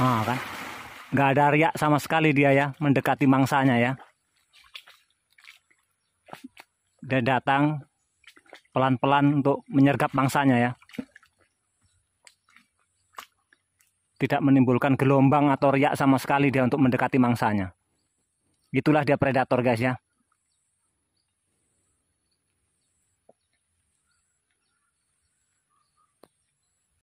Nah, kan? Nggak ada riak sama sekali dia ya, mendekati mangsanya ya. Dia datang pelan-pelan untuk menyergap mangsanya ya. Tidak menimbulkan gelombang atau riak sama sekali dia untuk mendekati mangsanya. Itulah dia predator guys ya.